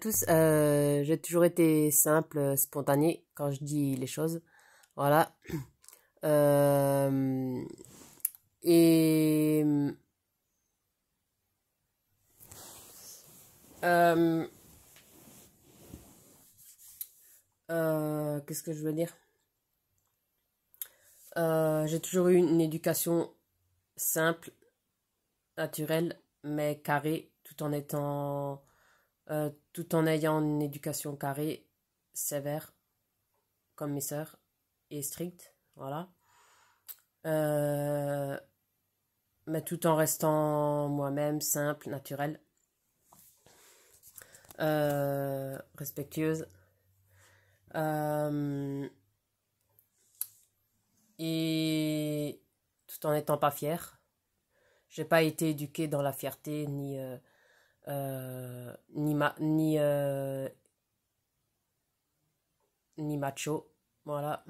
tous. Euh, j'ai toujours été simple, euh, spontané quand je dis les choses. Voilà. Euh, et. Qu'est-ce que je veux dire J'ai toujours eu une éducation simple, naturelle, mais carrée, tout en étant euh, tout en ayant une éducation carrée, sévère, comme mes sœurs, et stricte, voilà. Euh, mais tout en restant moi-même, simple, naturelle, euh, respectueuse. et tout en n'étant pas fière. J'ai pas été éduquée dans la fierté ni euh, ni, ma, ni, euh, ni macho, voilà,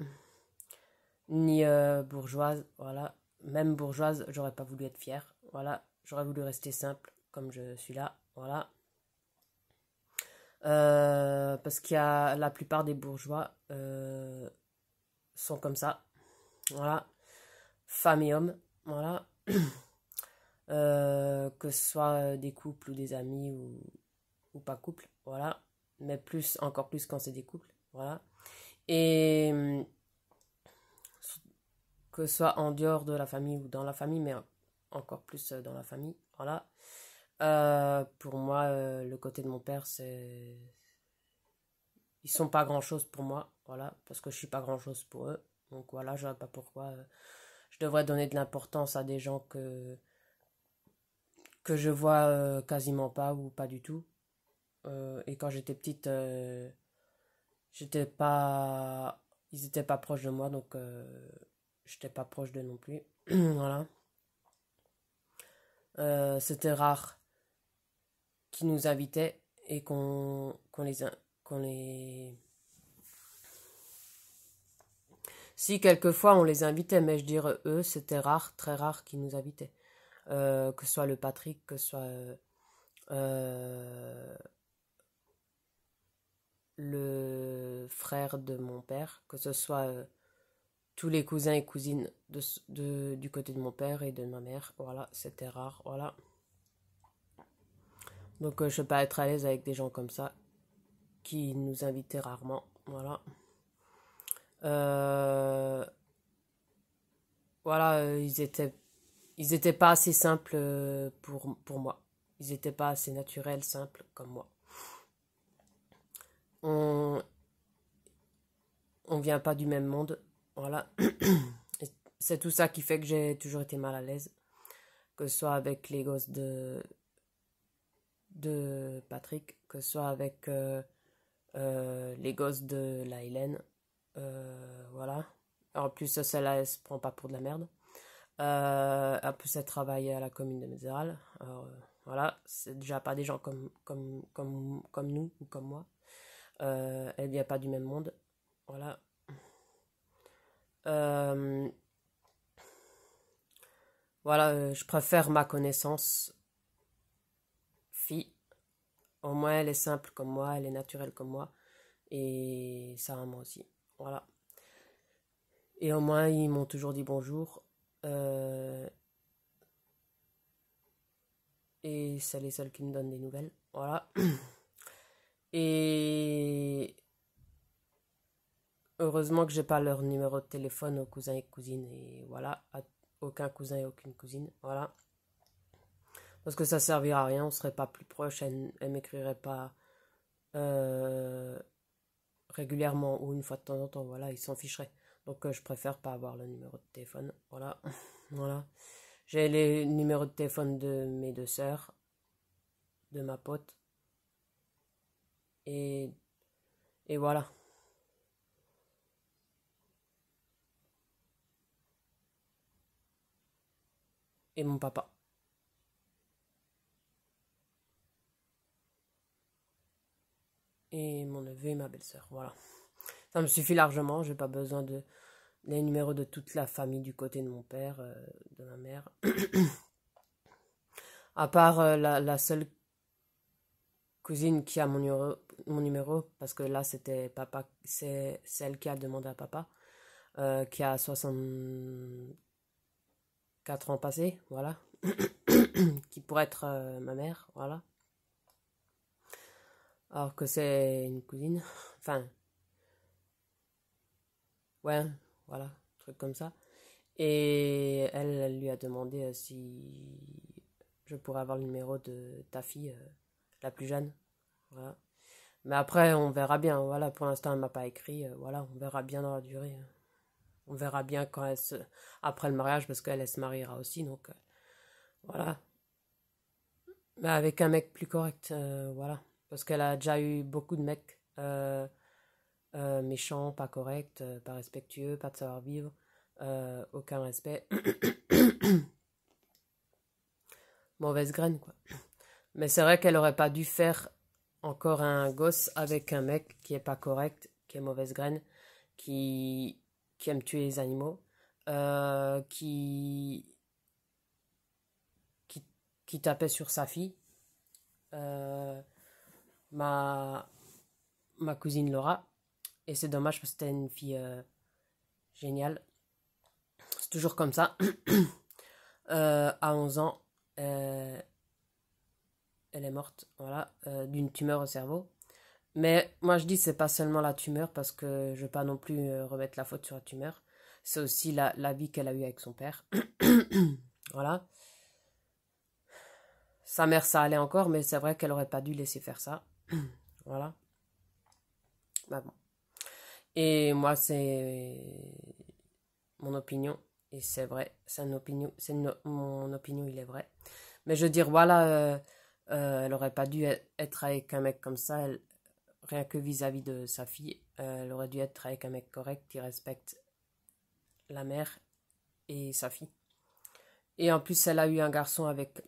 ni euh, bourgeoise, voilà. Même bourgeoise, j'aurais pas voulu être fière, voilà. J'aurais voulu rester simple, comme je suis là, voilà. parce qu'il la plupart des bourgeois sont comme ça. Voilà. Femmes et hommes. Voilà. Euh, que ce soit euh, des couples ou des amis ou, pas couple, voilà. Mais plus, encore plus quand c'est des couples, voilà. Et mm, que ce soit en dehors de la famille ou dans la famille, mais encore plus euh, dans la famille, voilà. pour moi, le côté de mon père, c'est. Ils sont pas grand chose pour moi, voilà, parce que je suis pas grand chose pour eux. Donc voilà, je vois pas pourquoi je devrais donner de l'importance à des gens que que je vois euh, quasiment pas ou pas du tout. Euh, et quand j'étais petite, euh, j'étais pas, ils étaient pas proches de moi, donc j'étais pas proche d'eux non plus. voilà. C'était rare qu'ils nous invitaient et qu'on les qu'on les si quelquefois on les invitait, mais je dirais eux, c'était rare, très rare qu'ils nous invitaient. Euh, que ce soit le Patrick, que ce soit euh, euh, le frère de mon père, que ce soit tous les cousins et cousines de, du côté de mon père et de ma mère. Voilà, c'était rare, voilà. Donc je ne peux pas être à l'aise avec des gens comme ça qui nous invitaient rarement, voilà. voilà, ils étaient ils n'étaient pas assez simples euh, pour, pour moi. Ils n'étaient pas assez naturels, simples comme moi. On ne vient pas du même monde. Voilà. C'est tout ça qui fait que j'ai toujours été mal à l'aise. Que ce soit avec les gosses de, de Patrick, que ce soit avec euh, euh, les gosses de la Hélène. voilà. En plus, celle-là, elle se prend pas pour de la merde. Euh, elle travaillait travailler à la commune de Mézéral. Alors, euh, voilà, c'est déjà pas des gens comme, comme, comme, comme nous ou comme moi. Euh, elle a pas du même monde. Voilà. Euh, voilà, euh, je préfère ma connaissance fille. Au moins, elle est simple comme moi, elle est naturelle comme moi. Et ça, moi aussi. Voilà. Et au moins, ils m'ont toujours dit bonjour. Euh, et c'est les seuls qui me donnent des nouvelles. Voilà. Et heureusement que j'ai pas leur numéro de téléphone aux cousins et cousines. Et voilà, aucun cousin et aucune cousine. Voilà. Parce que ça servira à rien, on serait pas plus proches elle, ne m'écrirait pas euh, régulièrement ou une fois de temps en temps. Voilà, ils s'en ficheraient. Donc euh, je préfère pas avoir le numéro de téléphone. Voilà. voilà. J'ai les numéros de téléphone de mes deux sœurs, de ma pote. Et, et voilà. Et mon papa. Et mon neveu et ma belle-sœur. Voilà ça me suffit largement, j'ai pas besoin de les numéros de toute la famille du côté de mon père, euh, de ma mère. à part euh, la, seule cousine qui a mon numéro, parce que là c'était papa, c'est celle qui a demandé à papa, euh, qui a 64 ans passé, voilà, qui pourrait être ma mère, voilà. Alors que c'est une cousine, enfin Ouais, voilà, truc comme ça. Et elle, lui a demandé euh, si je pourrais avoir le numéro de ta fille, euh, la plus jeune. Mais après, on verra bien. Voilà, pour l'instant, elle m'a pas écrit. Euh, voilà, on verra bien dans la durée. Hein. On verra bien quand elle se... après le mariage, parce qu'elle, se mariera aussi. Donc, voilà. Mais avec un mec plus correct, voilà. Parce qu'elle a déjà eu beaucoup de mecs. Euh, méchant, pas correct, euh, pas respectueux, pas de savoir-vivre, euh, aucun respect. Mauvaise graine, quoi. Mais c'est vrai qu'elle aurait pas dû faire encore un gosse avec un mec qui est pas correct, qui est mauvaise graine, qui, qui aime tuer les animaux, qui, qui, tapait sur sa fille. ma, ma cousine Laura, et c'est dommage parce que c'était une fille euh, géniale. C'est toujours comme ça. Euh, à 11 ans, euh, elle est morte, voilà, d'une tumeur au cerveau. Mais moi je dis que c'est pas seulement la tumeur parce que je veux pas non plus remettre la faute sur la tumeur. C'est aussi la, vie qu'elle a eue avec son père. voilà. Sa mère ça allait encore, mais c'est vrai qu'elle aurait pas dû laisser faire ça. voilà. Bah bon. Et moi, c'est mon opinion. Et c'est vrai, c'est opinion, c'est mon opinion, il est vrai. Mais je veux dire, voilà, euh, euh, elle aurait pas dû e-, être avec un mec comme ça, rien que vis-à-vis de sa fille. Euh, elle aurait dû être avec un mec correct qui respecte la mère et sa fille. Et en plus, elle a eu un garçon avec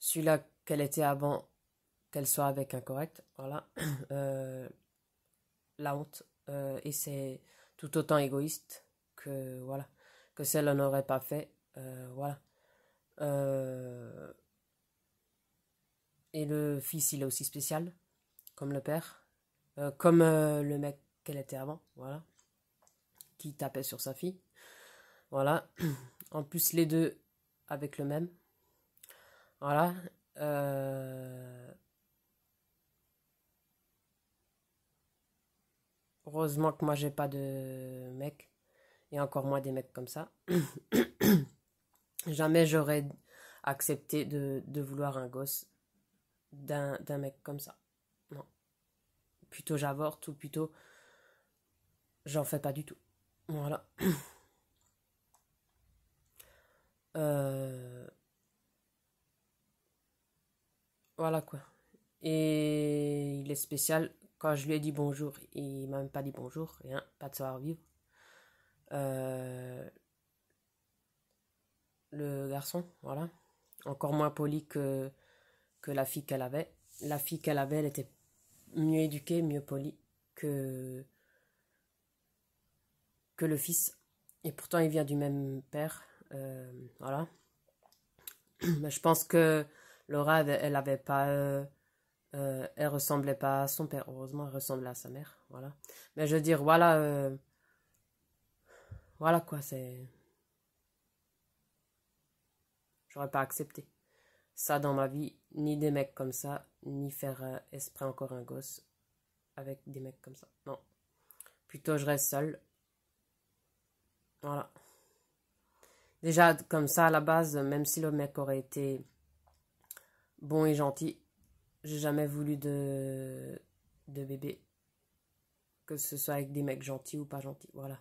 celui-là qu'elle était avant qu'elle soit avec un correct. Voilà. Euh, la honte euh, et c'est tout autant égoïste que voilà que celle n'aurait pas fait euh, voilà euh, et le fils il est aussi spécial comme le père comme le mec qu'elle était avant voilà qui tapait sur sa fille voilà en plus les deux avec le même voilà Heureusement que moi j'ai pas de mec et encore moins des mecs comme ça. Jamais j'aurais accepté de, vouloir un gosse d'un mec comme ça. Non. Plutôt j'avorte ou plutôt j'en fais pas du tout. Voilà. Euh, voilà quoi. Et il est spécial quand je lui ai dit bonjour, il m'a même pas dit bonjour, rien, pas de savoir-vivre. Euh, le garçon, voilà. Encore moins poli que, que la fille qu'elle avait. La fille qu'elle avait, elle était mieux éduquée, mieux polie que, que le fils. Et pourtant, il vient du même père. Euh, voilà. Mais je pense que Laura, elle n'avait pas. Euh, euh, elle ressemblait pas à son père. Heureusement, elle ressemblait à sa mère. Voilà. Mais je veux dire, voilà. Euh, voilà quoi, c'est. J'aurais pas accepté ça dans ma vie, ni des mecs comme ça, ni faire euh, esprit encore un gosse avec des mecs comme ça. Non. Plutôt, je reste seule. Voilà. Déjà, comme ça, à la base, même si le mec aurait été bon et gentil, j'ai jamais voulu de, de bébé. Que ce soit avec des mecs gentils ou pas gentils, voilà.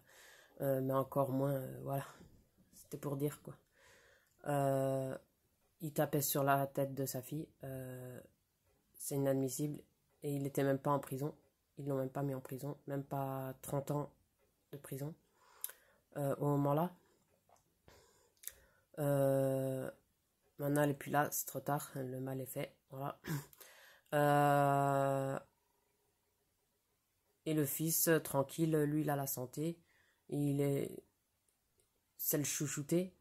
Euh, mais encore moins, euh, voilà. C'était pour dire, quoi. Euh, il tapait sur la tête de sa fille. C'est inadmissible. Et il n'était même pas en prison. Ils l'ont même pas mis en prison. Même pas 30 ans de prison. au moment-là. maintenant, elle puis plus là. C'est trop tard. Le mal est fait. Voilà. Euh, et le fils, euh, tranquille, lui, il a la santé. Il est. C'est le chouchouté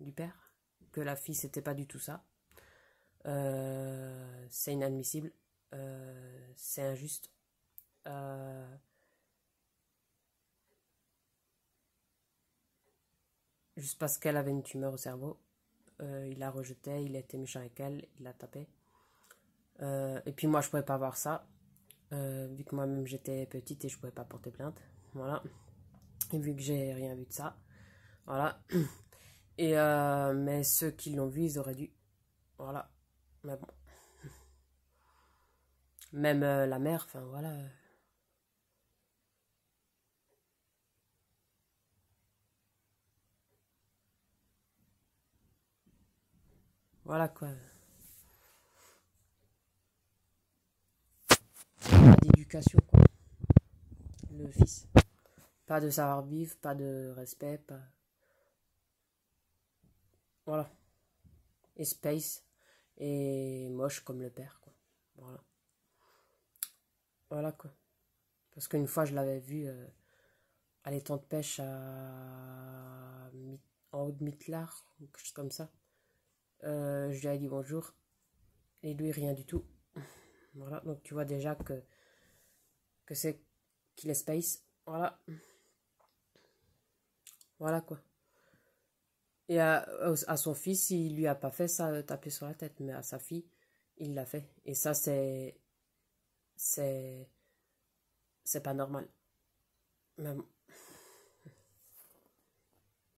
du père. Que la fille, c'était pas du tout ça. Euh, c'est inadmissible. C'est injuste. Juste parce qu'elle avait une tumeur au cerveau. il la rejetait, il était méchant avec elle, il la tapait. Euh, et puis moi, je pourrais pas voir ça, euh, vu que moi-même j'étais petite et je pouvais pas porter plainte. Voilà. Et vu que j'ai rien vu de ça. Voilà. Et euh, mais ceux qui l'ont vu, ils auraient dû. Voilà. Mais bon. Même la mère, enfin voilà. Voilà quoi. quoi. Le fils. Pas de savoir-vivre, pas de respect, pas. Voilà. Et space. Et moche comme le père, quoi. Voilà. Voilà, quoi. Parce qu'une fois, je l'avais vu à euh, l'étang de pêche à... en haut de Mittlar, quelque chose comme ça. Euh, je lui ai dit bonjour. Et lui, rien du tout. Voilà, donc tu vois déjà que que c'est qu'il est space. Voilà. Voilà quoi. Et à, son fils, il lui a pas fait ça, euh, taper sur la tête, mais à sa fille, il l'a fait. Et ça, c'est. C'est. C'est pas normal. Même